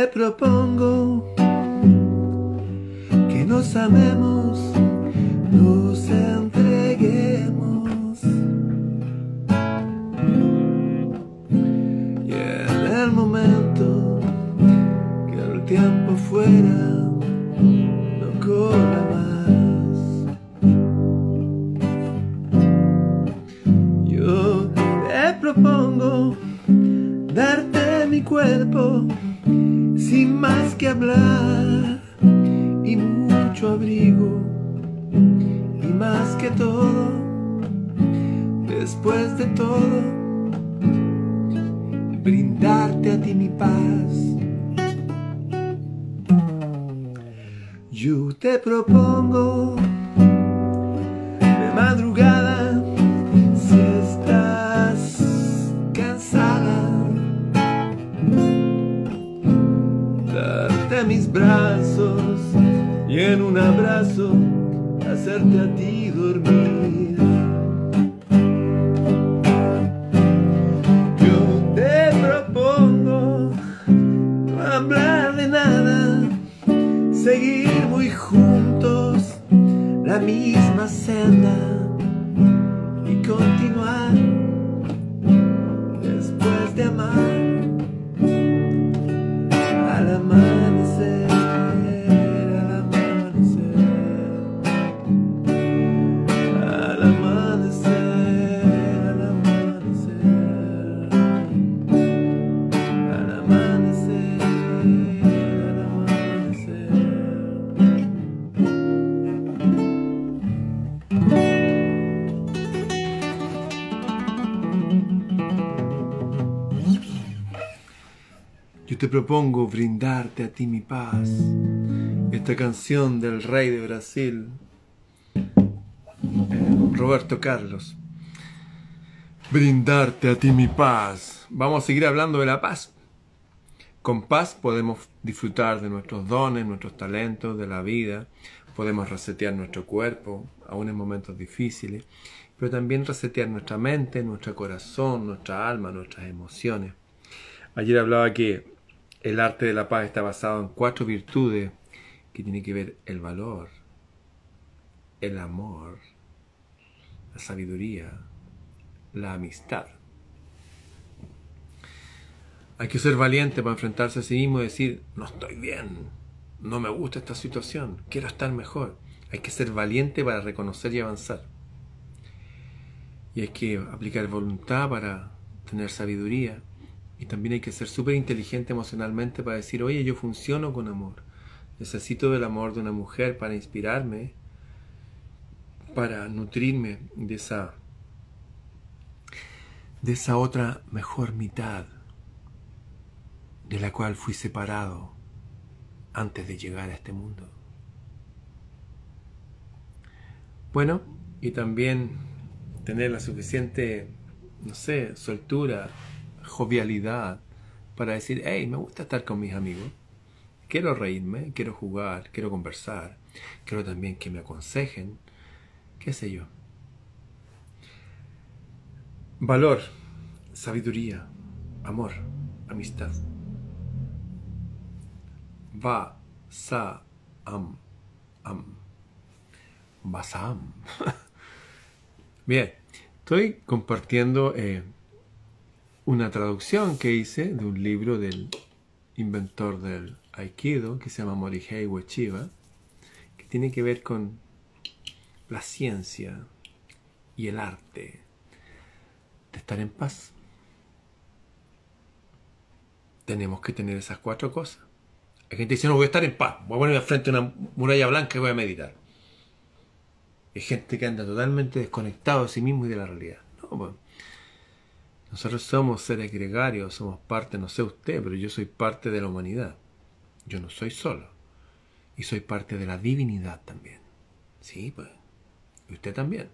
Metropole. propongo brindarte a ti mi paz. Esta canción del rey de Brasil, eh, Roberto Carlos. Brindarte a ti mi paz. Vamos a seguir hablando de la paz. Con paz podemos disfrutar de nuestros dones, nuestros talentos, de la vida. Podemos resetear nuestro cuerpo, aún en momentos difíciles, pero también resetear nuestra mente, nuestro corazón, nuestra alma, nuestras emociones. Ayer hablaba que el arte de la paz está basado en cuatro virtudes que tienen que ver el valor, el amor, la sabiduría, la amistad. Hay que ser valiente para enfrentarse a sí mismo y decir, no estoy bien, no me gusta esta situación, quiero estar mejor. Hay que ser valiente para reconocer y avanzar. Y hay que aplicar voluntad para tener sabiduría y también hay que ser súper inteligente emocionalmente para decir, oye, yo funciono con amor. Necesito del amor de una mujer para inspirarme, para nutrirme de esa, de esa otra mejor mitad de la cual fui separado antes de llegar a este mundo. Bueno, y también tener la suficiente, no sé, soltura, jovialidad para decir, hey, me gusta estar con mis amigos, quiero reírme, quiero jugar, quiero conversar, quiero también que me aconsejen, qué sé yo. Valor, sabiduría, amor, amistad. Va, sa, am, am. Basam. Bien, estoy compartiendo eh, una traducción que hice de un libro del inventor del Aikido, que se llama Morihei Ueshiba, que tiene que ver con la ciencia y el arte de estar en paz. Tenemos que tener esas cuatro cosas. Hay gente que dice, no, voy a estar en paz, voy a ponerme frente a una muralla blanca y voy a meditar. Hay gente que anda totalmente desconectado de sí mismo y de la realidad. No, pues, nosotros somos seres gregarios, somos parte, no sé usted, pero yo soy parte de la humanidad. Yo no soy solo. Y soy parte de la divinidad también. Sí, pues. Y usted también.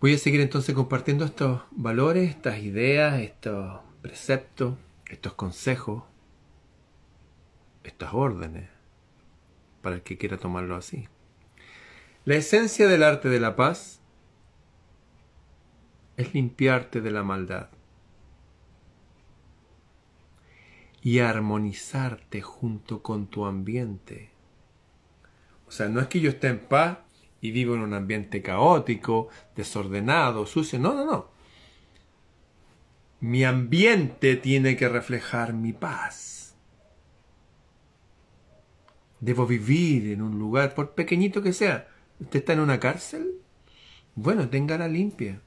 Voy a seguir entonces compartiendo estos valores, estas ideas, estos preceptos, estos consejos, estas órdenes, para el que quiera tomarlo así. La esencia del arte de la paz es limpiarte de la maldad y armonizarte junto con tu ambiente. O sea, no es que yo esté en paz y vivo en un ambiente caótico, desordenado, sucio, no, no, no. Mi ambiente tiene que reflejar mi paz. Debo vivir en un lugar, por pequeñito que sea. ¿Usted está en una cárcel? Bueno, la limpia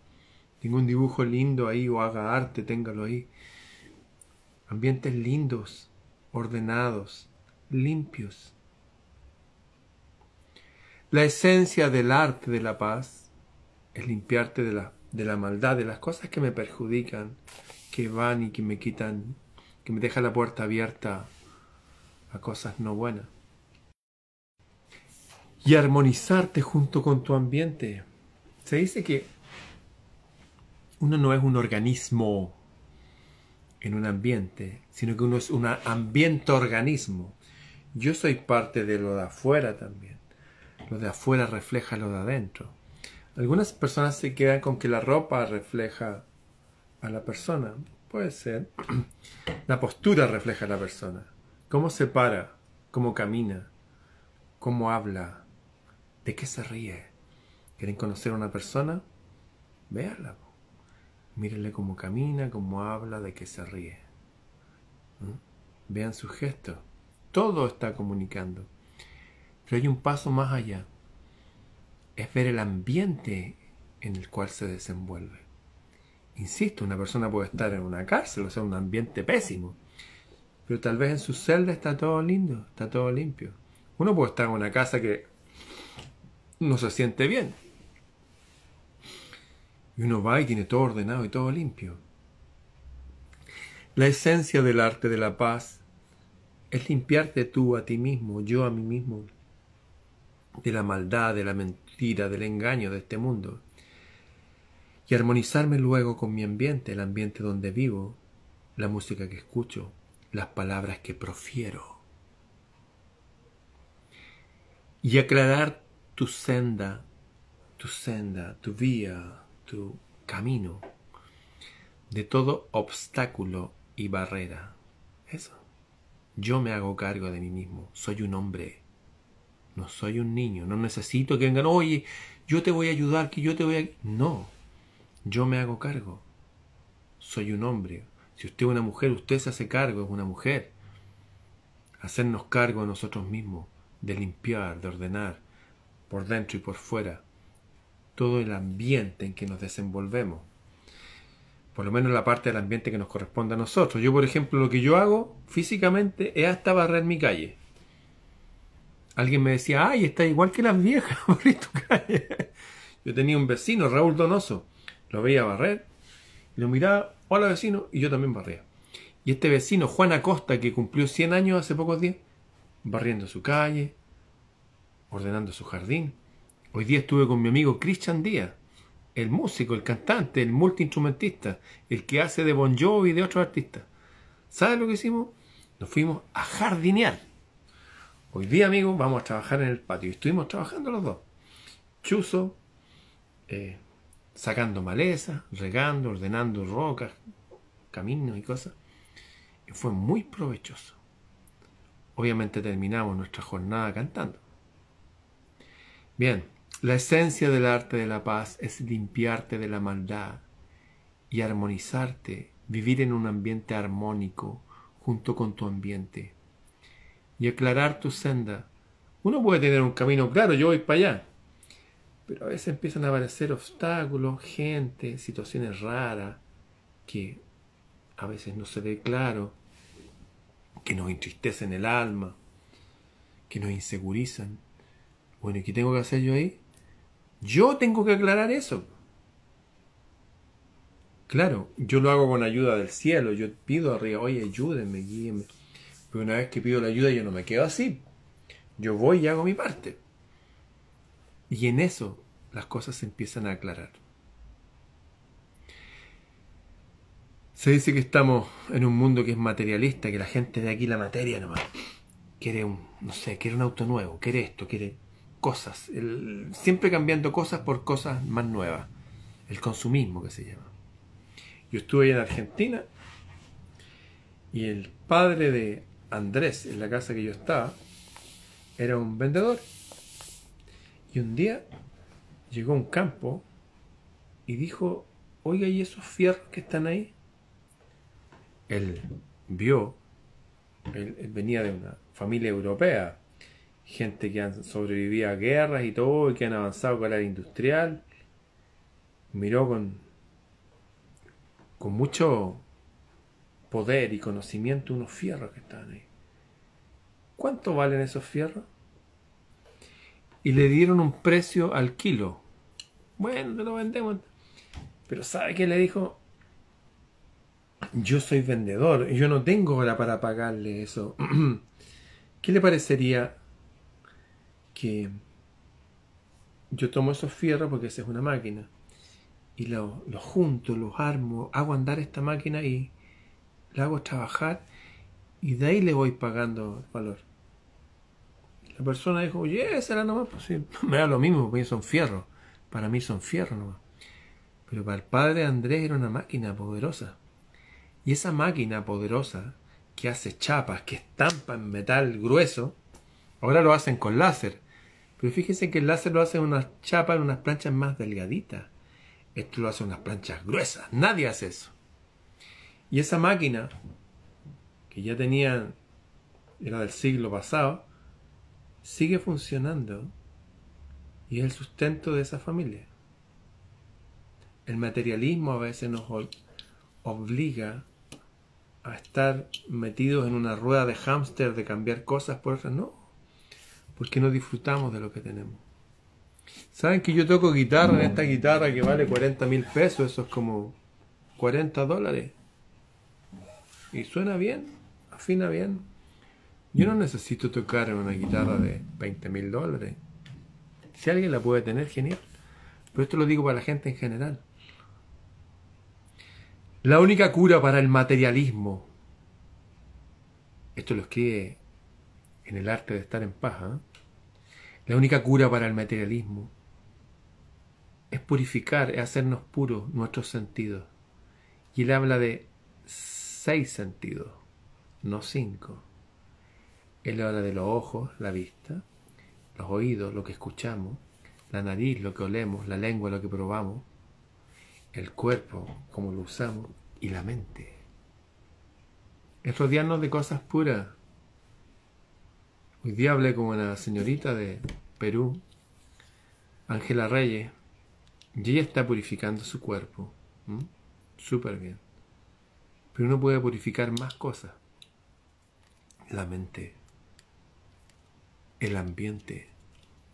ningún dibujo lindo ahí o haga arte, téngalo ahí. Ambientes lindos, ordenados, limpios. La esencia del arte de la paz es limpiarte de la, de la maldad, de las cosas que me perjudican, que van y que me quitan, que me deja la puerta abierta a cosas no buenas. Y armonizarte junto con tu ambiente. Se dice que uno no es un organismo en un ambiente, sino que uno es un ambiente organismo. Yo soy parte de lo de afuera también. Lo de afuera refleja lo de adentro. Algunas personas se quedan con que la ropa refleja a la persona. Puede ser. La postura refleja a la persona. Cómo se para, cómo camina, cómo habla, de qué se ríe. ¿Quieren conocer a una persona? Véanla. Mírenle cómo camina, cómo habla, de qué se ríe. ¿Mm? Vean sus gestos. Todo está comunicando. Pero hay un paso más allá. Es ver el ambiente en el cual se desenvuelve. Insisto, una persona puede estar en una cárcel, o sea, un ambiente pésimo. Pero tal vez en su celda está todo lindo, está todo limpio. Uno puede estar en una casa que no se siente bien, y uno va y tiene todo ordenado y todo limpio. La esencia del arte de la paz es limpiarte tú a ti mismo, yo a mí mismo, de la maldad, de la mentira, del engaño de este mundo, y armonizarme luego con mi ambiente, el ambiente donde vivo, la música que escucho, las palabras que profiero, y aclarar tu senda, tu senda, tu vía, camino de todo obstáculo y barrera. Eso. Yo me hago cargo de mí mismo. Soy un hombre. No soy un niño. No necesito que vengan, oye, yo te voy a ayudar, que yo te voy a... No. Yo me hago cargo. Soy un hombre. Si usted es una mujer, usted se hace cargo, es una mujer. Hacernos cargo nosotros mismos, de limpiar, de ordenar, por dentro y por fuera todo el ambiente en que nos desenvolvemos. Por lo menos la parte del ambiente que nos corresponde a nosotros. Yo, por ejemplo, lo que yo hago físicamente es hasta barrer mi calle. Alguien me decía, ay, está igual que las viejas, tu calle. Yo tenía un vecino, Raúl Donoso, lo veía barrer, lo miraba, hola vecino, y yo también barría. Y este vecino, Juan Acosta, que cumplió 100 años hace pocos días, barriendo su calle, ordenando su jardín. Hoy día estuve con mi amigo Christian Díaz, el músico, el cantante, el multiinstrumentista, el que hace de Bon Jovi y de otros artistas. ¿Sabes lo que hicimos? Nos fuimos a jardinear. Hoy día, amigos, vamos a trabajar en el patio. Y Estuvimos trabajando los dos. Chuzo, eh, sacando maleza, regando, ordenando rocas, caminos y cosas. Y fue muy provechoso. Obviamente terminamos nuestra jornada cantando. Bien, la esencia del arte de la paz es limpiarte de la maldad y armonizarte, vivir en un ambiente armónico junto con tu ambiente y aclarar tu senda. Uno puede tener un camino claro, yo voy para allá, pero a veces empiezan a aparecer obstáculos, gente, situaciones raras que a veces no se ve claro, que nos entristecen el alma, que nos insegurizan. Bueno, ¿y qué tengo que hacer yo ahí? Yo tengo que aclarar eso. Claro, yo lo hago con ayuda del cielo, yo pido arriba, oye, ayúdenme, guíenme. Pero una vez que pido la ayuda, yo no me quedo así. Yo voy y hago mi parte. Y en eso las cosas se empiezan a aclarar. Se dice que estamos en un mundo que es materialista, que la gente de aquí la materia nomás. Quiere un, no sé, quiere un auto nuevo, quiere esto, quiere cosas, siempre cambiando cosas por cosas más nuevas, el consumismo que se llama. Yo estuve ahí en Argentina y el padre de Andrés, en la casa que yo estaba, era un vendedor. Y un día llegó a un campo y dijo, oiga, ¿y esos fierros que están ahí? Él vio, él venía de una familia europea, gente que han sobrevivido a guerras y todo, y que han avanzado con la industrial. Miró con, con mucho poder y conocimiento unos fierros que estaban ahí. ¿Cuánto valen esos fierros? Y le dieron un precio al kilo. Bueno, te lo vendemos. Pero ¿sabe qué le dijo? Yo soy vendedor, yo no tengo hora para pagarle eso. ¿Qué le parecería que yo tomo esos fierros porque esa es una máquina y los junto, los armo, hago andar esta máquina y la hago trabajar y de ahí le voy pagando el valor. La persona dijo, oye, será nomás, posible pues me da lo mismo, porque son fierros, para mí son fierros nomás. Pero para el padre Andrés era una máquina poderosa. Y esa máquina poderosa que hace chapas, que estampa en metal grueso, ahora lo hacen con láser pero fíjense que el láser lo hace en unas chapas, en unas planchas más delgaditas. Esto lo hace en unas planchas gruesas. Nadie hace eso. Y esa máquina, que ya tenían, era del siglo pasado, sigue funcionando y es el sustento de esa familia. El materialismo a veces nos obliga a estar metidos en una rueda de hámster de cambiar cosas por otras. No, porque no disfrutamos de lo que tenemos. ¿Saben que yo toco guitarra en esta guitarra que vale 40 mil pesos? Eso es como 40 dólares. Y suena bien, afina bien. Yo no necesito tocar en una guitarra de 20 mil dólares. Si alguien la puede tener, genial. Pero esto lo digo para la gente en general. La única cura para el materialismo. Esto lo escribe en el arte de estar en paz. ¿eh? La única cura para el materialismo es purificar, es hacernos puros nuestros sentidos. Y él habla de seis sentidos, no cinco. Él habla de los ojos, la vista, los oídos, lo que escuchamos, la nariz, lo que olemos, la lengua, lo que probamos, el cuerpo, como lo usamos, y la mente. Es rodearnos de cosas puras, Hoy día hablé con una señorita de Perú, Ángela Reyes, y ella está purificando su cuerpo. Súper bien. Pero uno puede purificar más cosas. La mente. El ambiente.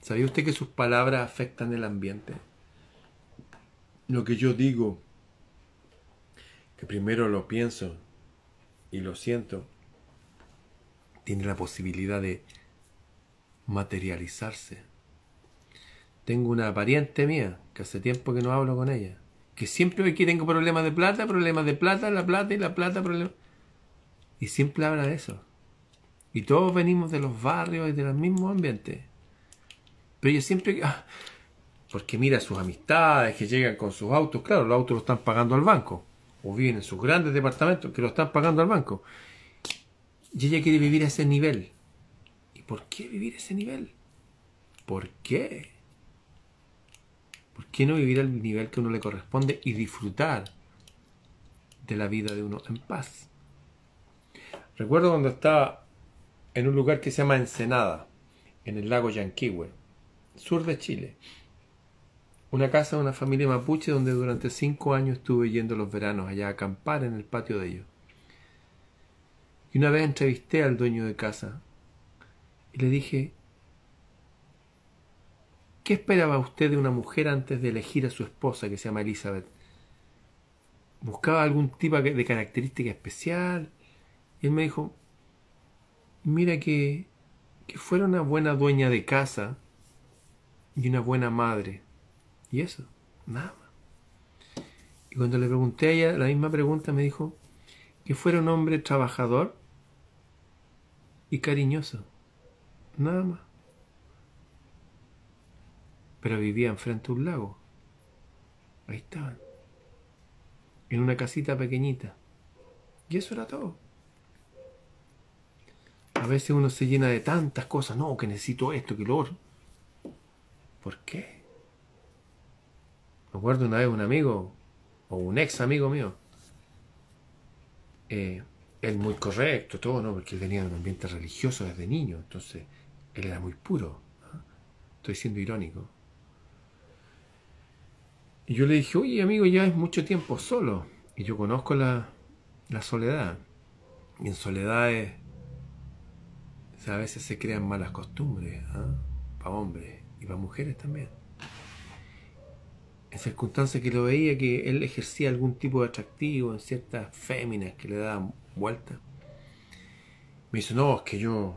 ¿Sabía usted que sus palabras afectan el ambiente? Lo que yo digo, que primero lo pienso y lo siento, tiene la posibilidad de materializarse. Tengo una pariente mía, que hace tiempo que no hablo con ella, que siempre que tengo problemas de plata, problemas de plata, la plata y la plata, problemas... Y siempre habla de eso. Y todos venimos de los barrios y del mismo ambiente. Pero yo siempre... Ah, porque mira sus amistades que llegan con sus autos, claro, los autos los están pagando al banco, o viven en sus grandes departamentos que lo están pagando al banco. Y ella quiere vivir a ese nivel. ¿Y por qué vivir a ese nivel? ¿Por qué? ¿Por qué no vivir al nivel que uno le corresponde y disfrutar de la vida de uno en paz? Recuerdo cuando estaba en un lugar que se llama Ensenada, en el lago Yanquihue, sur de Chile. Una casa de una familia mapuche donde durante cinco años estuve yendo los veranos allá a acampar en el patio de ellos. Y una vez entrevisté al dueño de casa y le dije, ¿qué esperaba usted de una mujer antes de elegir a su esposa que se llama Elizabeth? ¿Buscaba algún tipo de característica especial? Y él me dijo, mira que, que fuera una buena dueña de casa y una buena madre. Y eso, nada más. Y cuando le pregunté a ella la misma pregunta, me dijo que fuera un hombre trabajador y cariñoso, nada más. Pero vivían frente a un lago. Ahí estaban. En una casita pequeñita. Y eso era todo. A veces uno se llena de tantas cosas. No, que necesito esto, que lo ¿Por qué? Me acuerdo una vez un amigo, o un ex amigo mío, eh, él muy correcto, todo, ¿no? Porque él venía un ambiente religioso desde niño, entonces él era muy puro. Estoy siendo irónico. Y yo le dije, oye amigo, ya es mucho tiempo solo. Y yo conozco la, la soledad. Y en soledad a veces se crean malas costumbres, ¿ah? para hombres y para mujeres también. En circunstancias que lo veía que él ejercía algún tipo de atractivo en ciertas féminas que le daban Vuelta Me dice, no, es que yo...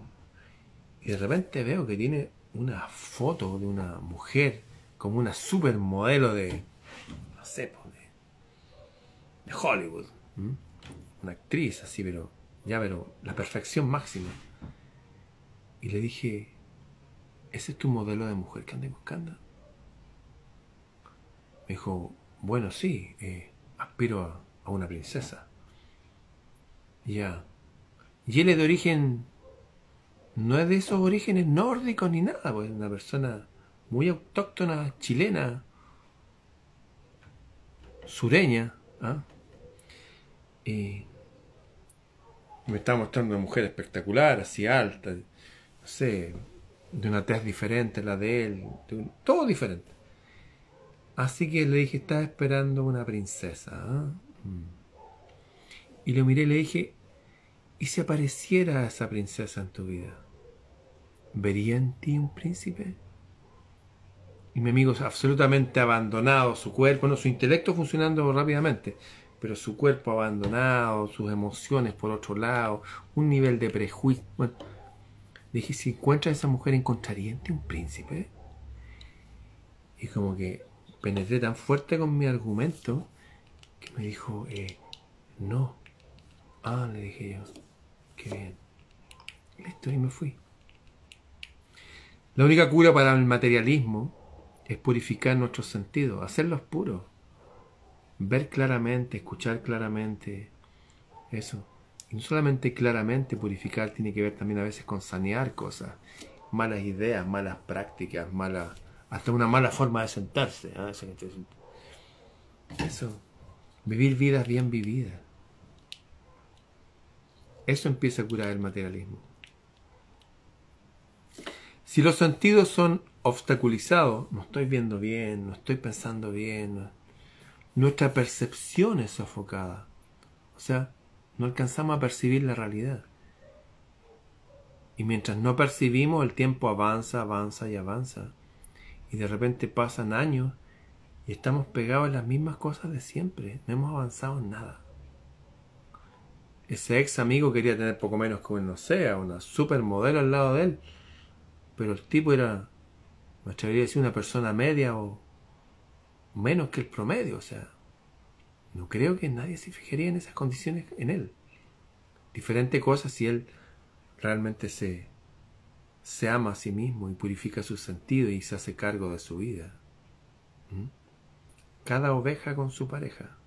Y de repente veo que tiene una foto de una mujer, como una supermodelo de... No sé, de, de Hollywood. Una actriz así, pero... Ya, pero la perfección máxima. Y le dije, ¿ese es tu modelo de mujer que andas buscando? Me dijo, bueno, sí, eh, aspiro a una princesa. Ya. ¿Y él es de origen... No es de esos orígenes nórdicos ni nada, pues, es una persona muy autóctona, chilena, sureña. ¿ah? me está mostrando una mujer espectacular, así alta, no sé, de una tez diferente la de él, todo diferente. Así que le dije, estaba esperando una princesa. ¿ah? Mm. Y lo miré y le dije, y si apareciera esa princesa en tu vida, ¿vería en ti un príncipe? Y mi amigo absolutamente abandonado, su cuerpo, no, su intelecto funcionando rápidamente, pero su cuerpo abandonado, sus emociones por otro lado, un nivel de prejuicio. Bueno, dije, si encuentras a esa mujer, ¿encontraría en ti un príncipe? Y como que penetré tan fuerte con mi argumento que me dijo, eh, no. Ah, le dije yo. Qué bien. Listo, y me fui. La única cura para el materialismo es purificar nuestros sentidos, hacerlos puros. Ver claramente, escuchar claramente. Eso. Y no solamente claramente purificar, tiene que ver también a veces con sanear cosas, malas ideas, malas prácticas, mala, hasta una mala forma de sentarse. ¿eh? Eso. Vivir vidas bien vividas. Eso empieza a curar el materialismo. Si los sentidos son obstaculizados, no estoy viendo bien, no estoy pensando bien, nuestra percepción es sofocada. O sea, no alcanzamos a percibir la realidad. Y mientras no percibimos, el tiempo avanza, avanza y avanza. Y de repente pasan años y estamos pegados a las mismas cosas de siempre. No hemos avanzado en nada. Ese ex amigo quería tener poco menos que, no sea una supermodelo al lado de él. Pero el tipo era, me atrevería una persona media o menos que el promedio. O sea, no creo que nadie se fijaría en esas condiciones en él. Diferente cosa si él realmente se, se ama a sí mismo y purifica su sentido y se hace cargo de su vida. ¿Mm? Cada oveja con su pareja.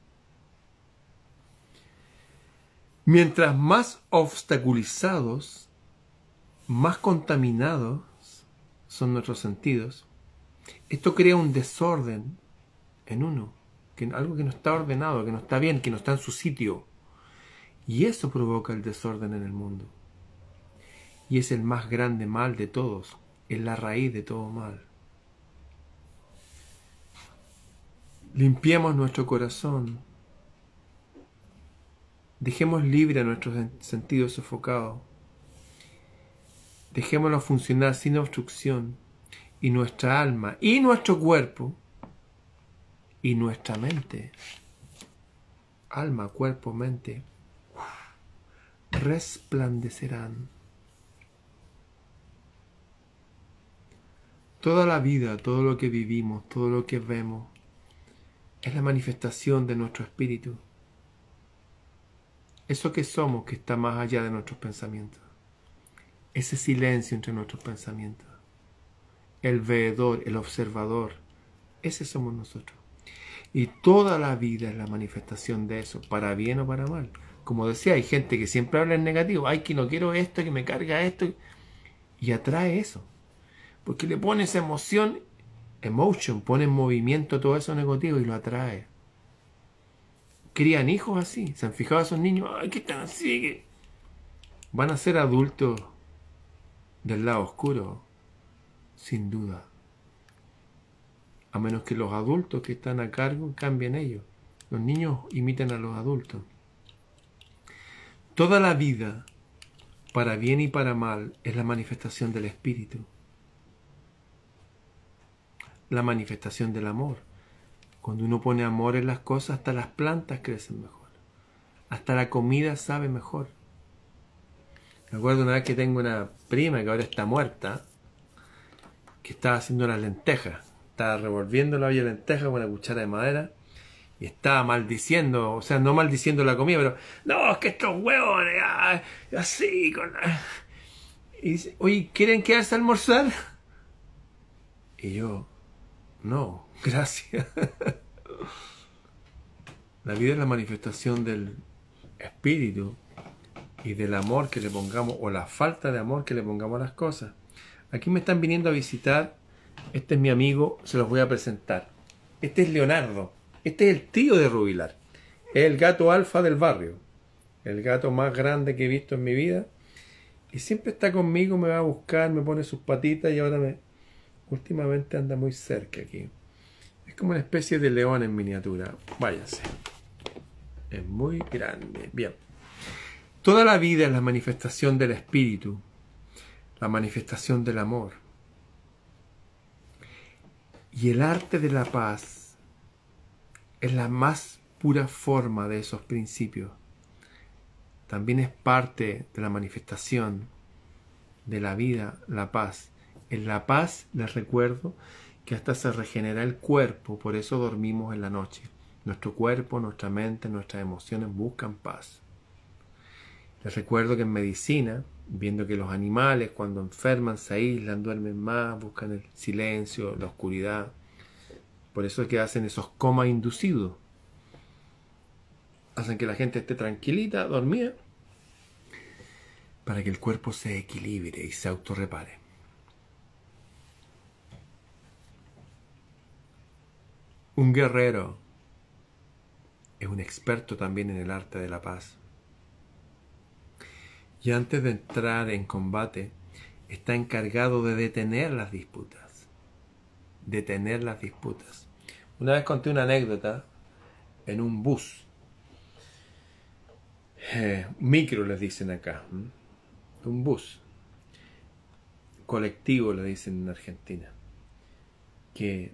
Mientras más obstaculizados, más contaminados son nuestros sentidos, esto crea un desorden en uno, que, algo que no está ordenado, que no está bien, que no está en su sitio. Y eso provoca el desorden en el mundo. Y es el más grande mal de todos, es la raíz de todo mal. Limpiemos nuestro corazón Dejemos libre a nuestros sentidos sofocados. Dejémoslo funcionar sin obstrucción. Y nuestra alma, y nuestro cuerpo, y nuestra mente. Alma, cuerpo, mente. Resplandecerán. Toda la vida, todo lo que vivimos, todo lo que vemos, es la manifestación de nuestro espíritu eso que somos que está más allá de nuestros pensamientos, ese silencio entre nuestros pensamientos, el veedor, el observador, ese somos nosotros. Y toda la vida es la manifestación de eso, para bien o para mal. Como decía, hay gente que siempre habla en negativo, ay, que no quiero esto, que me carga esto, y atrae eso. Porque le pone esa emoción, emotion, pone en movimiento todo eso negativo y lo atrae crían hijos así. ¿Se han fijado esos niños? Ay, ¿qué están así? Van a ser adultos del lado oscuro, sin duda. A menos que los adultos que están a cargo cambien ellos. Los niños imitan a los adultos. Toda la vida, para bien y para mal, es la manifestación del espíritu. La manifestación del amor cuando uno pone amor en las cosas, hasta las plantas crecen mejor. Hasta la comida sabe mejor. Me acuerdo una vez que tengo una prima que ahora está muerta, que estaba haciendo las lentejas. Estaba revolviendo la olla de con una cuchara de madera y estaba maldiciendo, o sea, no maldiciendo la comida, pero no, es que estos huevones, ah, así, con. Y dice, oye, ¿quieren quedarse a almorzar? Y yo, no, gracias. La vida es la manifestación del espíritu y del amor que le pongamos o la falta de amor que le pongamos a las cosas. Aquí me están viniendo a visitar. Este es mi amigo, se los voy a presentar. Este es Leonardo. Este es el tío de Rubilar. Es el gato alfa del barrio. El gato más grande que he visto en mi vida. Y siempre está conmigo, me va a buscar, me pone sus patitas y ahora me, últimamente anda muy cerca aquí. Es como una especie de león en miniatura. váyanse, Es muy grande. Bien. Toda la vida es la manifestación del espíritu, la manifestación del amor. Y el arte de la paz es la más pura forma de esos principios. También es parte de la manifestación de la vida, la paz en la paz les recuerdo que hasta se regenera el cuerpo, por eso dormimos en la noche. Nuestro cuerpo, nuestra mente, nuestras emociones buscan paz. Les recuerdo que en medicina, viendo que los animales cuando enferman se aíslan, duermen más, buscan el silencio, la oscuridad, por eso es que hacen esos comas inducidos. Hacen que la gente esté tranquilita, dormida, para que el cuerpo se equilibre y se autorrepare. Un guerrero es un experto también en el arte de la paz. Y antes de entrar en combate, está encargado de detener las disputas. Detener las disputas. Una vez conté una anécdota en un bus. Eh, micro les dicen acá. Un bus. Colectivo le dicen en Argentina. Que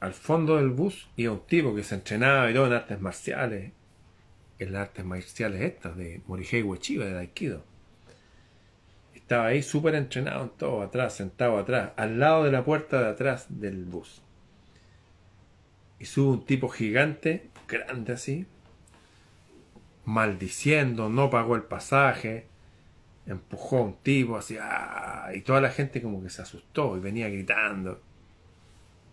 al fondo del bus iba un tipo que se entrenaba y todo en artes marciales, en las artes marciales estas de Morihei Wechiba, de Aikido. Estaba ahí súper entrenado en todo, atrás, sentado atrás, al lado de la puerta de atrás del bus. Y sube un tipo gigante, grande así, maldiciendo, no pagó el pasaje, empujó a un tipo así, ah, y toda la gente como que se asustó y venía gritando.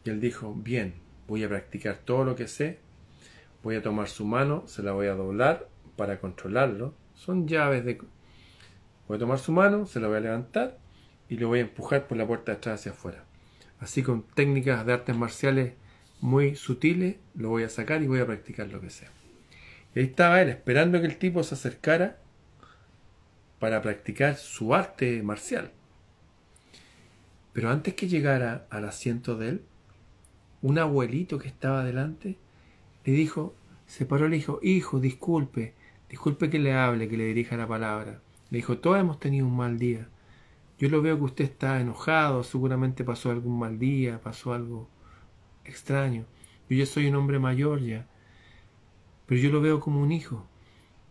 Y él dijo, bien, voy a practicar todo lo que sé, voy a tomar su mano, se la voy a doblar para controlarlo. Son llaves de... Voy a tomar su mano, se la voy a levantar y lo voy a empujar por la puerta de atrás hacia afuera. Así con técnicas de artes marciales muy sutiles, lo voy a sacar y voy a practicar lo que sea. Y ahí estaba él esperando que el tipo se acercara para practicar su arte marcial. Pero antes que llegara al asiento de él, un abuelito que estaba delante le dijo, se paró el hijo, hijo, disculpe, disculpe que le hable, que le dirija la palabra. Le dijo, todos hemos tenido un mal día. Yo lo veo que usted está enojado, seguramente pasó algún mal día, pasó algo extraño. Yo ya soy un hombre mayor ya, pero yo lo veo como un hijo.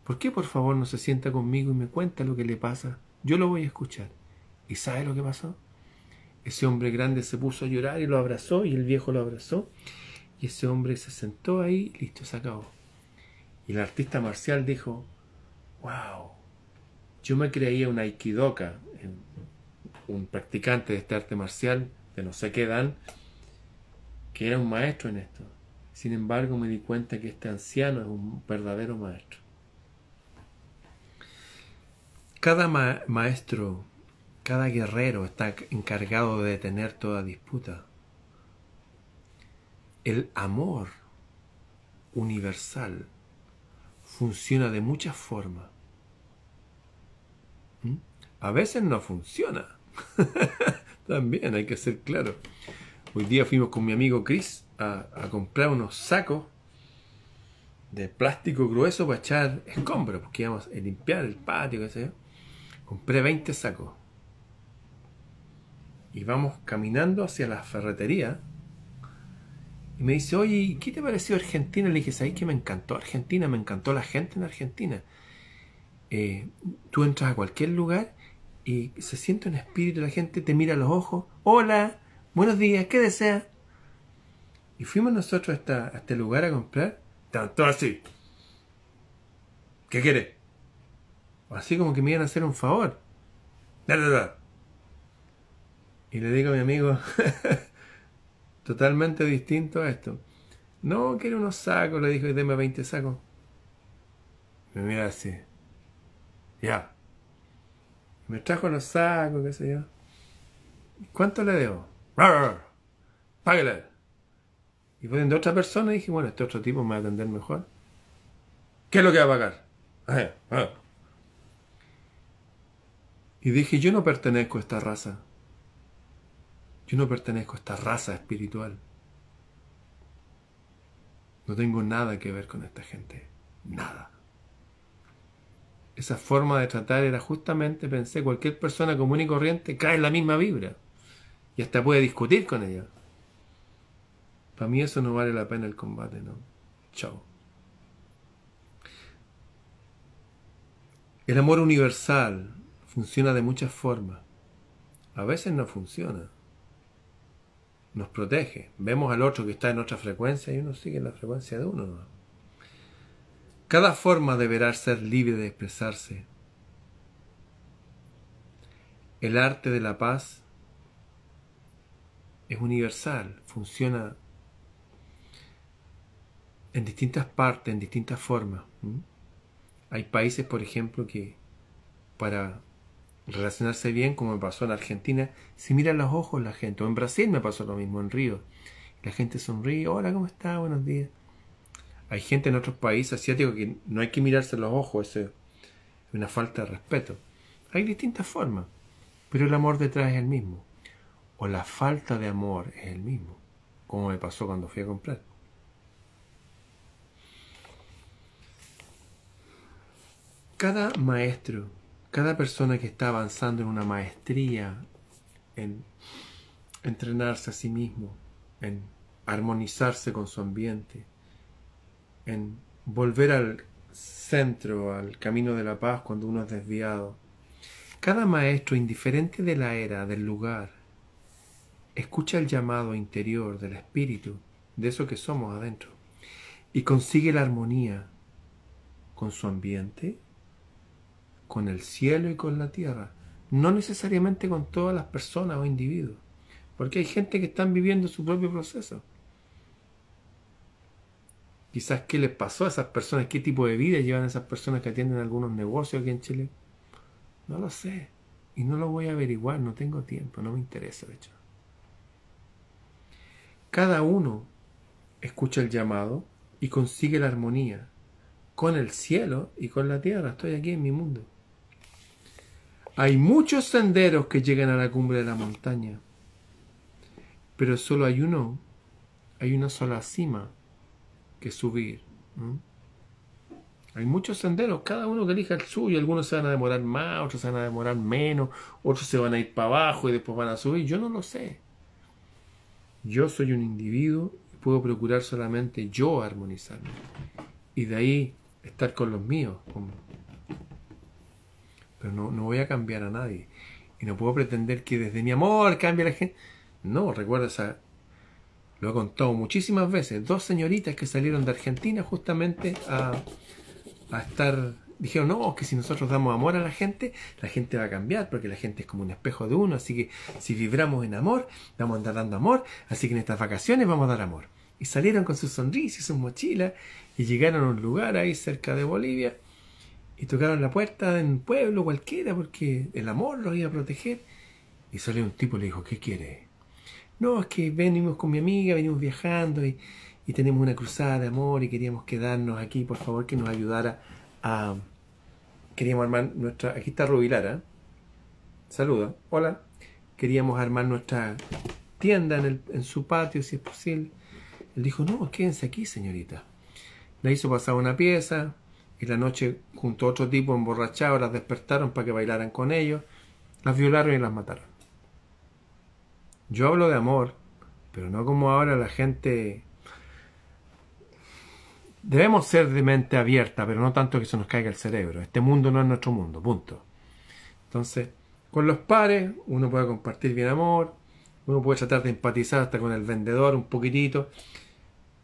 ¿Por qué por favor no se sienta conmigo y me cuenta lo que le pasa? Yo lo voy a escuchar. ¿Y sabe lo que pasó? Ese hombre grande se puso a llorar y lo abrazó y el viejo lo abrazó. Y ese hombre se sentó ahí, listo, se acabó. Y el artista marcial dijo, wow, yo me creía un aikidoka, un practicante de este arte marcial, de no sé qué dan, que era un maestro en esto. Sin embargo, me di cuenta que este anciano es un verdadero maestro. Cada maestro cada guerrero está encargado de detener toda disputa. El amor universal funciona de muchas formas. ¿Mm? A veces no funciona. También hay que ser claro. Hoy día fuimos con mi amigo Chris a, comprar unos sacos de plástico grueso para echar escombros, porque íbamos a limpiar el patio, qué sé yo. Compré 20 sacos y vamos caminando hacia la ferretería. Y me dice, oye, ¿qué te pareció Argentina? Le dije, ¿sabes que me encantó Argentina? Me encantó la gente en Argentina. Eh, tú entras a cualquier lugar y se siente un espíritu, la gente te mira a los ojos, hola, buenos días, ¿qué deseas? Y fuimos nosotros hasta, este lugar a comprar, tanto así. ¿Qué quiere? Así como que me iban a hacer un favor. Y le digo a mi amigo, totalmente distinto a esto. No, quiero unos sacos, le dijo, y deme 20 sacos. Me mira así. Ya. Me trajo los sacos, qué sé yo. ¿Cuánto le debo? ¡Páguele! Y fue de otra persona y dije, bueno, este otro tipo me va a atender mejor. ¿Qué es lo que va a pagar? Ah, ah. Y dije, yo no pertenezco a esta raza. Yo no pertenezco a esta raza espiritual. No tengo nada que ver con esta gente. Nada. Esa forma de tratar era justamente, pensé, cualquier persona común y corriente cae en la misma vibra. Y hasta puede discutir con ella. Para mí eso no vale la pena el combate, ¿no? Chao. El amor universal funciona de muchas formas. A veces no funciona nos protege. Vemos al otro que está en otra frecuencia y uno sigue en la frecuencia de uno. Cada forma deberá ser libre de expresarse. El arte de la paz es universal, funciona en distintas partes, en distintas formas. Hay países, por ejemplo, que para relacionarse bien, como me pasó en Argentina. Si miran los ojos la gente, o en Brasil me pasó lo mismo, en Río. La gente sonríe, hola, ¿cómo está? Buenos días. Hay gente en otros países asiáticos que no hay que mirarse los ojos, eso es una falta de respeto. Hay distintas formas, pero el amor detrás es el mismo. O la falta de amor es el mismo, como me pasó cuando fui a comprar. Cada maestro cada persona que está avanzando en una maestría, en entrenarse a sí mismo, en armonizarse con su ambiente, en volver al centro, al camino de la paz cuando uno es desviado. Cada maestro, indiferente de la era, del lugar, escucha el llamado interior del espíritu, de eso que somos adentro, y consigue la armonía con su ambiente, con el cielo y con la tierra, no necesariamente con todas las personas o individuos, porque hay gente que están viviendo su propio proceso. Quizás qué les pasó a esas personas, qué tipo de vida llevan esas personas que atienden algunos negocios aquí en Chile. No lo sé y no lo voy a averiguar, no tengo tiempo, no me interesa de hecho. Cada uno escucha el llamado y consigue la armonía con el cielo y con la tierra. Estoy aquí en mi mundo. Hay muchos senderos que llegan a la cumbre de la montaña, pero solo hay uno, hay una sola cima que subir. Hay muchos senderos, cada uno que elija el suyo. Algunos se van a demorar más, otros se van a demorar menos, otros se van a ir para abajo y después van a subir. Yo no lo sé. Yo soy un individuo y puedo procurar solamente yo armonizarme. Y de ahí estar con los míos, pero no, no voy a cambiar a nadie. Y no puedo pretender que desde mi amor cambie la gente. No, recuerda esa. Lo he contado muchísimas veces. Dos señoritas que salieron de Argentina justamente a, a estar. Dijeron, no, que si nosotros damos amor a la gente, la gente va a cambiar, porque la gente es como un espejo de uno. Así que si vibramos en amor, vamos a andar dando amor. Así que en estas vacaciones vamos a dar amor. Y salieron con sus sonrisas y sus mochilas y llegaron a un lugar ahí cerca de Bolivia y tocaron la puerta en un pueblo cualquiera porque el amor los iba a proteger. Y salió un tipo y le dijo, ¿qué quiere? No, es que venimos con mi amiga, venimos viajando y, tenemos una cruzada de amor y queríamos quedarnos aquí, por favor, que nos ayudara a... Queríamos armar nuestra... Aquí está Rubilara. Saluda. Hola. Queríamos armar nuestra tienda en, en su patio, si es posible. Él dijo, no, quédense aquí, señorita. Le hizo pasar una pieza, y la noche junto a otro tipo emborrachado las despertaron para que bailaran con ellos, las violaron y las mataron. Yo hablo de amor, pero no como ahora la gente... Debemos ser de mente abierta, pero no tanto que se nos caiga el cerebro. Este mundo no es nuestro mundo, punto. Entonces, con los pares uno puede compartir bien amor, uno puede tratar de empatizar hasta con el vendedor un poquitito,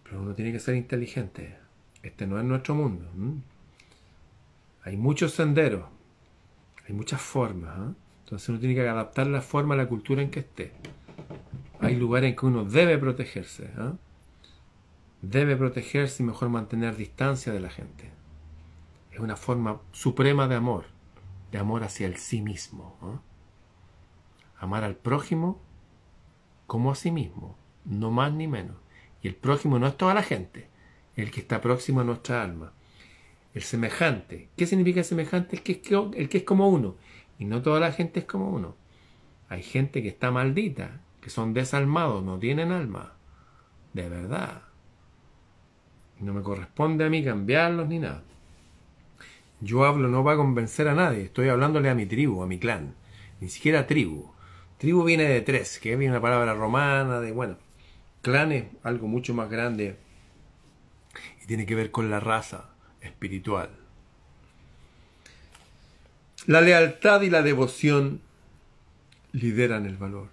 pero uno tiene que ser inteligente. Este no es nuestro mundo. Hay muchos senderos, hay muchas formas. ¿eh? Entonces uno tiene que adaptar la forma a la cultura en que esté. Hay lugares en que uno debe protegerse. ¿eh? Debe protegerse y mejor mantener distancia de la gente. Es una forma suprema de amor, de amor hacia el sí mismo. ¿eh? Amar al prójimo como a sí mismo, no más ni menos. Y el prójimo no es toda la gente, el que está próximo a nuestra alma el semejante. ¿Qué significa semejante? El que, es, el que es como uno. Y no toda la gente es como uno. Hay gente que está maldita, que son desalmados, no tienen alma. De verdad. No me corresponde a mí cambiarlos ni nada. Yo hablo no para convencer a nadie, estoy hablándole a mi tribu, a mi clan. Ni siquiera tribu. Tribu viene de tres, que viene una palabra romana, de bueno. Clan es algo mucho más grande y tiene que ver con la raza espiritual. La lealtad y la devoción lideran el valor.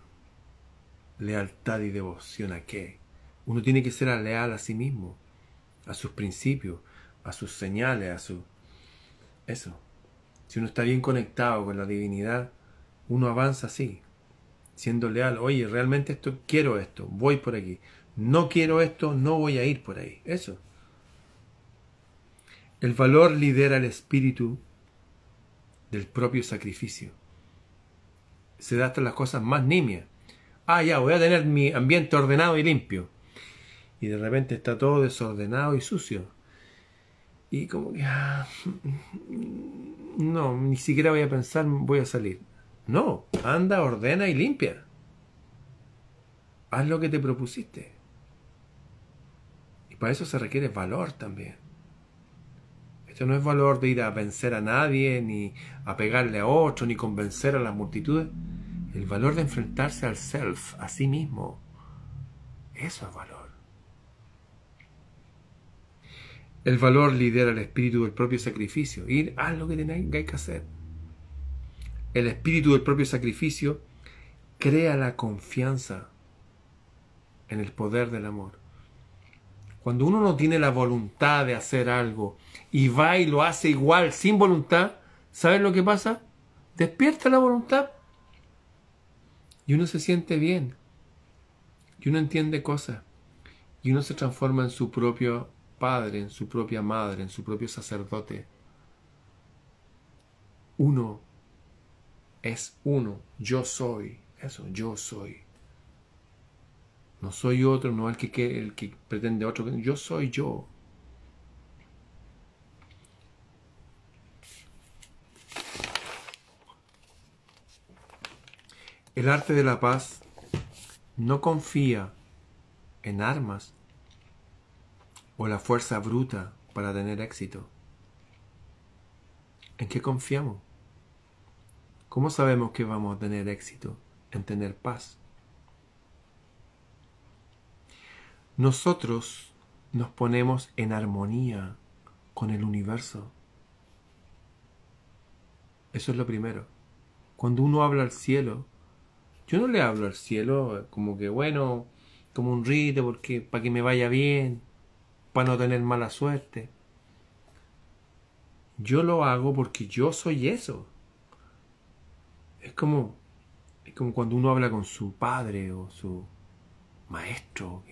Lealtad y devoción a qué? Uno tiene que ser leal a sí mismo, a sus principios, a sus señales, a su... Eso. Si uno está bien conectado con la divinidad, uno avanza así, siendo leal. Oye, realmente esto quiero esto, voy por aquí. No quiero esto, no voy a ir por ahí. Eso. El valor lidera el espíritu del propio sacrificio. Se da hasta las cosas más nimias. Ah, ya, voy a tener mi ambiente ordenado y limpio. Y de repente está todo desordenado y sucio. Y como que... Ah, no, ni siquiera voy a pensar, voy a salir. No, anda, ordena y limpia. Haz lo que te propusiste. Y para eso se requiere valor también no es valor de ir a vencer a nadie, ni a pegarle a otro, ni convencer a las multitudes. El valor de enfrentarse al self, a sí mismo. Eso es valor. El valor lidera el espíritu del propio sacrificio. Ir, a lo que hay que hacer. El espíritu del propio sacrificio crea la confianza en el poder del amor. Cuando uno no tiene la voluntad de hacer algo y va y lo hace igual sin voluntad, ¿sabes lo que pasa? Despierta la voluntad y uno se siente bien y uno entiende cosas y uno se transforma en su propio padre, en su propia madre, en su propio sacerdote. Uno es uno, yo soy, eso, yo soy. No soy otro, no el que, el que pretende otro. Yo soy yo. El arte de la paz no confía en armas o la fuerza bruta para tener éxito. ¿En qué confiamos? ¿Cómo sabemos que vamos a tener éxito en tener paz? nosotros nos ponemos en armonía con el universo. Eso es lo primero. Cuando uno habla al cielo, yo no le hablo al cielo como que, bueno, como un rito, porque para que me vaya bien, para no tener mala suerte. Yo lo hago porque yo soy eso. Es como, es como cuando uno habla con su padre o su maestro,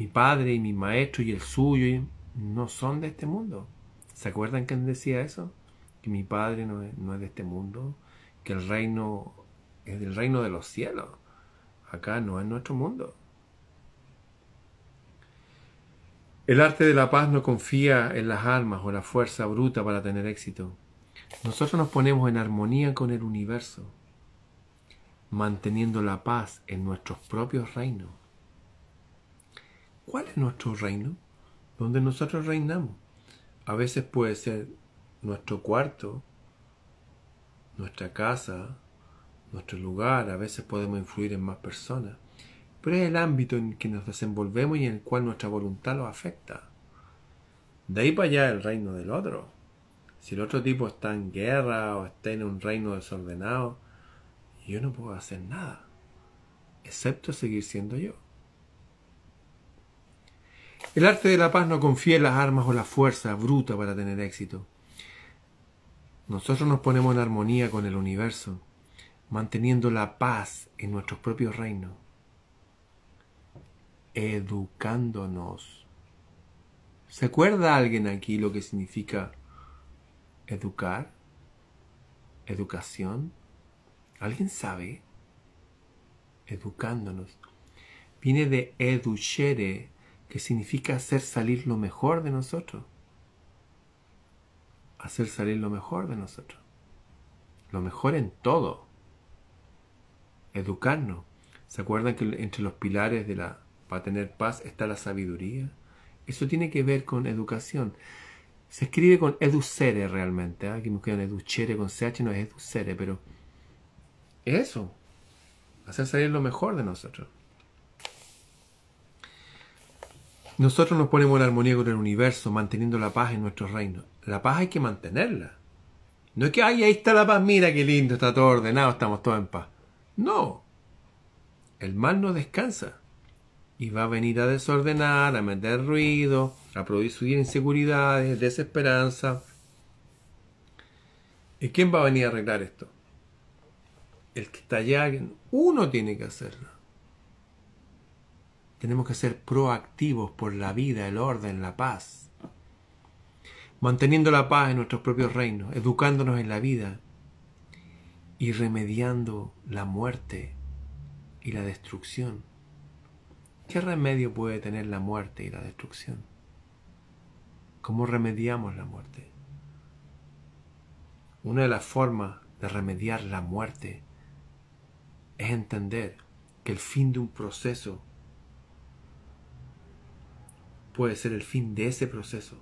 mi padre y mi maestro y el suyo no son de este mundo. ¿Se acuerdan que decía eso? Que mi padre no es, no es de este mundo, que el reino es del reino de los cielos. Acá no es nuestro mundo. El arte de la paz no confía en las armas o la fuerza bruta para tener éxito. Nosotros nos ponemos en armonía con el universo, manteniendo la paz en nuestros propios reinos. ¿Cuál es nuestro reino? ¿Dónde nosotros reinamos? A veces puede ser nuestro cuarto, nuestra casa, nuestro lugar, a veces podemos influir en más personas, pero es el ámbito en que nos desenvolvemos y en el cual nuestra voluntad lo afecta. De ahí para allá el reino del otro. Si el otro tipo está en guerra o está en un reino desordenado, yo no puedo hacer nada, excepto seguir siendo yo. El arte de la paz no confía en las armas o la fuerza bruta para tener éxito. Nosotros nos ponemos en armonía con el universo, manteniendo la paz en nuestros propios reinos, educándonos. ¿Se acuerda alguien aquí lo que significa educar? ¿Educación? ¿Alguien sabe? Educándonos. Viene de educere, ¿Qué significa hacer salir lo mejor de nosotros. Hacer salir lo mejor de nosotros. Lo mejor en todo. Educarnos. ¿Se acuerdan que entre los pilares de la para tener paz está la sabiduría? Eso tiene que ver con educación. Se escribe con educere realmente. ¿ah? Aquí me quedan educere con ch, no es educere, pero es eso. Hacer salir lo mejor de nosotros. Nosotros nos ponemos en armonía con el universo, manteniendo la paz en nuestro reino. La paz hay que mantenerla. No es que, ay, ahí está la paz, mira qué lindo, está todo ordenado, estamos todos en paz. No. El mal no descansa. Y va a venir a desordenar, a meter ruido, a producir inseguridades, desesperanza. ¿Y quién va a venir a arreglar esto? El que está allá, uno tiene que hacerlo. Tenemos que ser proactivos por la vida, el orden, la paz. Manteniendo la paz en nuestros propios reinos, educándonos en la vida y remediando la muerte y la destrucción. ¿Qué remedio puede tener la muerte y la destrucción? ¿Cómo remediamos la muerte? Una de las formas de remediar la muerte es entender que el fin de un proceso puede ser el fin de ese proceso,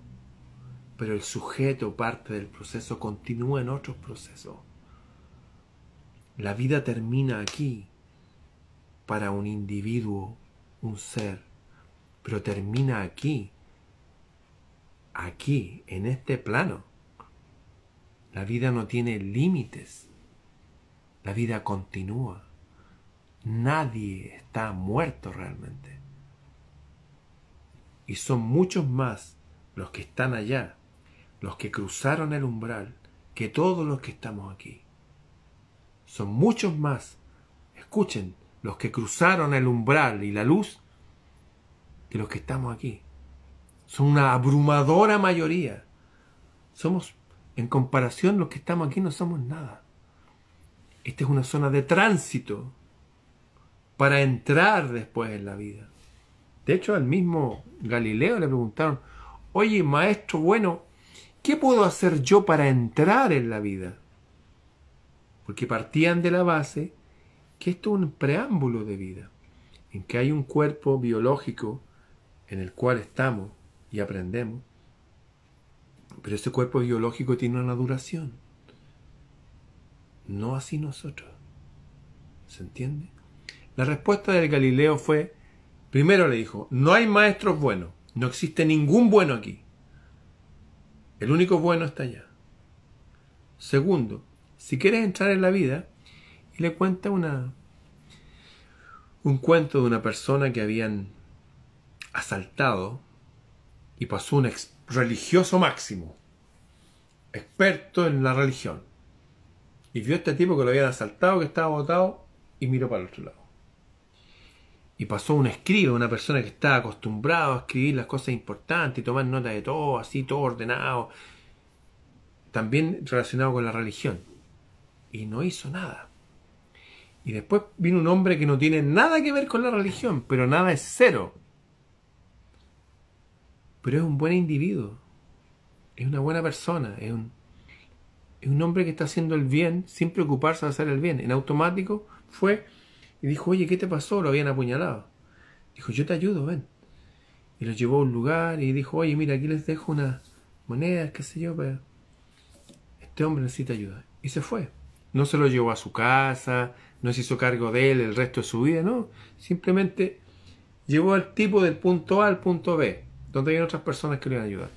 pero el sujeto, parte del proceso, continúa en otros procesos. La vida termina aquí para un individuo, un ser, pero termina aquí, aquí, en este plano. La vida no tiene límites, la vida continúa. Nadie está muerto realmente. Y son muchos más los que están allá, los que cruzaron el umbral, que todos los que estamos aquí. Son muchos más, escuchen, los que cruzaron el umbral y la luz, que los que estamos aquí. Son una abrumadora mayoría. Somos, en comparación, los que estamos aquí no somos nada. Esta es una zona de tránsito para entrar después en la vida. De hecho, al mismo Galileo le preguntaron, oye, maestro bueno, ¿qué puedo hacer yo para entrar en la vida? Porque partían de la base que esto es un preámbulo de vida, en que hay un cuerpo biológico en el cual estamos y aprendemos, pero ese cuerpo biológico tiene una duración. No así nosotros. ¿Se entiende? La respuesta del Galileo fue, Primero le dijo, no hay maestros buenos, no existe ningún bueno aquí. El único bueno está allá. Segundo, si quieres entrar en la vida, y le cuenta una un cuento de una persona que habían asaltado y pasó un religioso máximo, experto en la religión. Y vio a este tipo que lo habían asaltado, que estaba botado, y miró para el otro lado y pasó un escriba, una persona que está acostumbrada a escribir las cosas importantes y tomar nota de todo, así, todo ordenado, también relacionado con la religión. Y no hizo nada. Y después vino un hombre que no tiene nada que ver con la religión, pero nada es cero. Pero es un buen individuo, es una buena persona, es un, es un hombre que está haciendo el bien sin preocuparse de hacer el bien. En automático fue y dijo, oye, ¿qué te pasó? Lo habían apuñalado. Dijo, yo te ayudo, ven. Y lo llevó a un lugar y dijo, oye, mira, aquí les dejo unas monedas, qué sé yo, pero... Este hombre necesita ayuda. Y se fue. No se lo llevó a su casa, no se hizo cargo de él el resto de su vida, no. Simplemente llevó al tipo del punto A al punto B, donde hay otras personas que le iban a ayudar.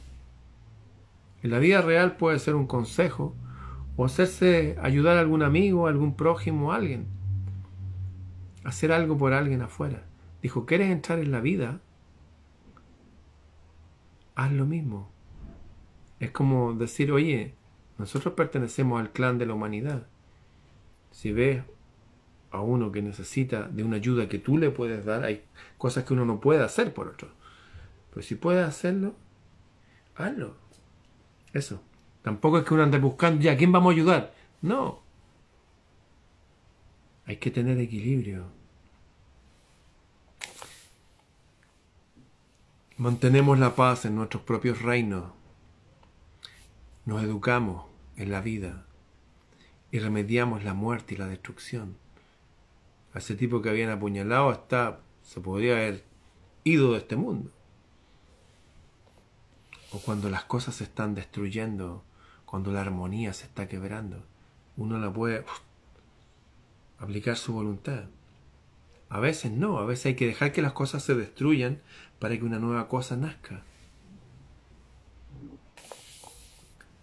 En la vida real puede ser un consejo o hacerse ayudar a algún amigo, algún prójimo, a alguien hacer algo por alguien afuera. Dijo, ¿quieres entrar en la vida? Haz lo mismo. Es como decir, oye, nosotros pertenecemos al clan de la humanidad. Si ves a uno que necesita de una ayuda que tú le puedes dar, hay cosas que uno no puede hacer por otro. Pero si puedes hacerlo, hazlo. Eso. Tampoco es que uno ande buscando, ya, ¿quién vamos a ayudar? No. Hay que tener equilibrio. Mantenemos la paz en nuestros propios reinos. Nos educamos en la vida y remediamos la muerte y la destrucción. A ese tipo que habían apuñalado hasta se podría haber ido de este mundo. O cuando las cosas se están destruyendo, cuando la armonía se está quebrando, uno la puede aplicar su voluntad. A veces no, a veces hay que dejar que las cosas se destruyan para que una nueva cosa nazca.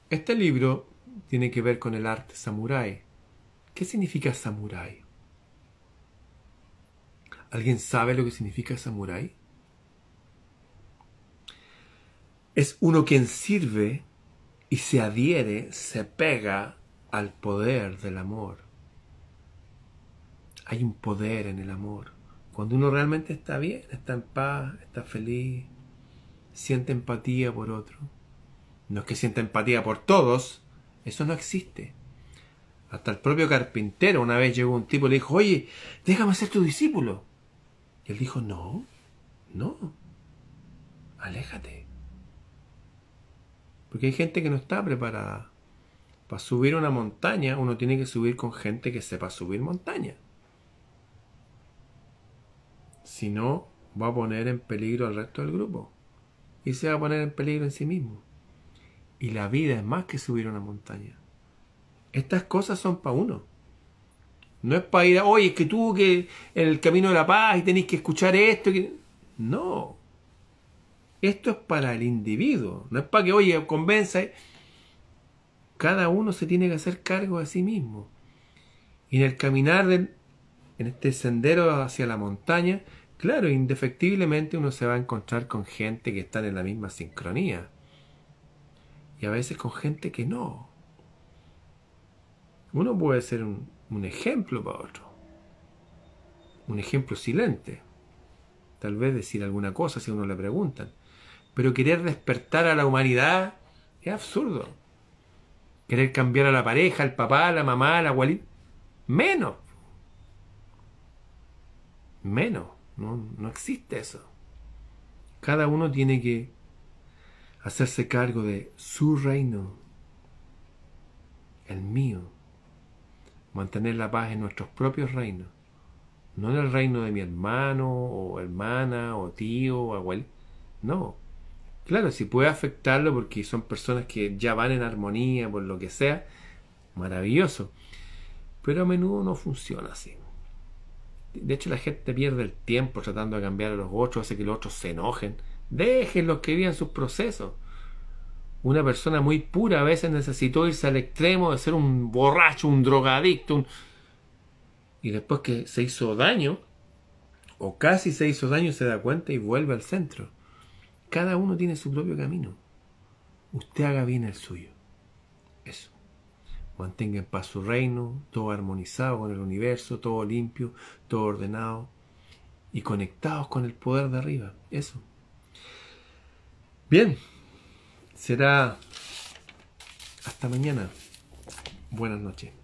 Este libro tiene que ver con el arte samurái. ¿Qué significa samurái? ¿Alguien sabe lo que significa samurái? Es uno quien sirve y se adhiere, se pega al poder del amor. Hay un poder en el amor. Cuando uno realmente está bien, está en paz, está feliz, siente empatía por otro. No es que sienta empatía por todos, eso no existe. Hasta el propio carpintero una vez llegó un tipo y le dijo, oye, déjame ser tu discípulo. Y él dijo, no, no, aléjate. Porque hay gente que no está preparada. Para subir una montaña uno tiene que subir con gente que sepa subir montaña. Si no, va a poner en peligro al resto del grupo. Y se va a poner en peligro en sí mismo. Y la vida es más que subir una montaña. Estas cosas son para uno. No es para ir a, oye, es que tú que en el camino de la paz y tenéis que escuchar esto. No. Esto es para el individuo. No es para que, oye, convenza. Cada uno se tiene que hacer cargo de sí mismo. Y en el caminar, del, en este sendero hacia la montaña, Claro, indefectiblemente uno se va a encontrar con gente que está en la misma sincronía. Y a veces con gente que no. Uno puede ser un, ejemplo para otro. Un ejemplo silente. Tal vez decir alguna cosa si uno le preguntan. Pero querer despertar a la humanidad es absurdo. Querer cambiar a la pareja, al papá, a la mamá, a la abuelita. Menos. Menos. No, existe eso. Cada uno tiene que hacerse cargo de su reino, el mío, mantener la paz en nuestros propios reinos, no en el reino de mi hermano o hermana o tío o abuelo, no. Claro, si puede afectarlo porque son personas que ya van en armonía por lo que sea, maravilloso. Pero a menudo no funciona así. De hecho, la gente pierde el tiempo tratando de cambiar a los otros, hace que los otros se enojen. Déjenlos que vivan sus procesos. Una persona muy pura a veces necesitó irse al extremo de ser un borracho, un drogadicto, y después que se hizo daño, o casi se hizo daño, se da cuenta y vuelve al centro. Cada uno tiene su propio camino. Usted haga bien el suyo mantenga en paz su reino, todo armonizado con el universo, todo limpio, todo ordenado y conectados con el poder de arriba. Eso. Bien, será hasta mañana. Buenas noches.